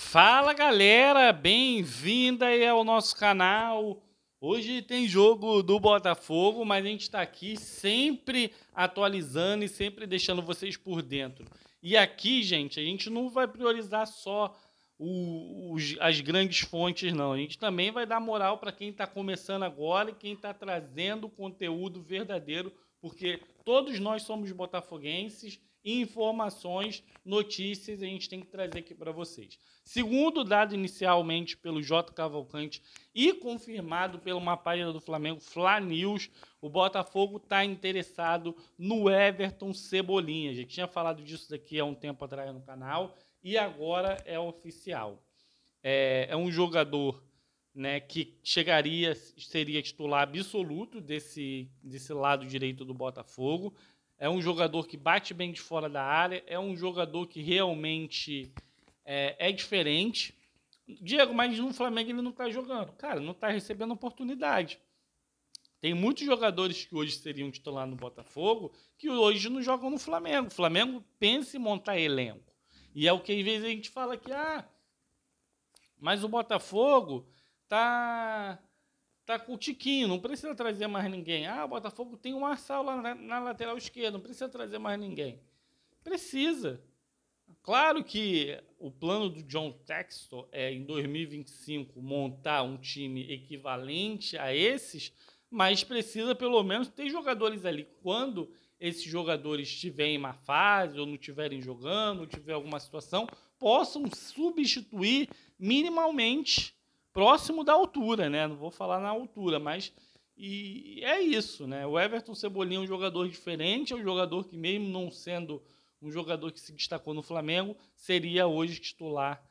Fala galera, bem-vinda aí ao nosso canal. Hoje tem jogo do Botafogo, mas a gente está aqui sempre atualizando e sempre deixando vocês por dentro. E aqui, gente, a gente não vai priorizar só o, os, as grandes fontes, não. A gente também vai dar moral para quem está começando agora e quem está trazendo conteúdo verdadeiro porque todos nós somos botafoguenses e informações, notícias a gente tem que trazer aqui para vocês. Segundo dado inicialmente pelo J Cavalcante e confirmado pela uma página do Flamengo, Fla News, o Botafogo está interessado no Everton Cebolinha. A gente tinha falado disso daqui há um tempo atrás no canal e agora é oficial. É, é um jogador né, que chegaria, seria titular absoluto desse, desse lado direito do Botafogo. É um jogador que bate bem de fora da área, é um jogador que realmente é, é diferente. Diego, mas no Flamengo ele não está jogando. Cara, não está recebendo oportunidade. Tem muitos jogadores que hoje seriam titular no Botafogo que hoje não jogam no Flamengo. O Flamengo pensa em montar elenco. E é o que às vezes a gente fala que, ah, mas o Botafogo tá tá com o Tiquinho, não precisa trazer mais ninguém. Ah, o Botafogo tem um Marçal lá na, na lateral esquerda, não precisa trazer mais ninguém. Precisa. Claro que o plano do John texto é, em 2025, montar um time equivalente a esses, mas precisa pelo menos ter jogadores ali. Quando esses jogadores estiverem em má fase, ou não estiverem jogando, ou tiver alguma situação, possam substituir minimalmente próximo da altura, né? Não vou falar na altura, mas e é isso, né? O Everton Cebolinha é um jogador diferente, é um jogador que mesmo não sendo um jogador que se destacou no Flamengo, seria hoje titular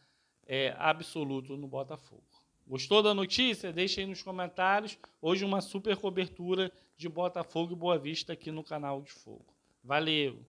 é, absoluto no Botafogo. Gostou da notícia? Deixe aí nos comentários. Hoje uma super cobertura de Botafogo e Boa Vista aqui no canal de Fogo. Valeu!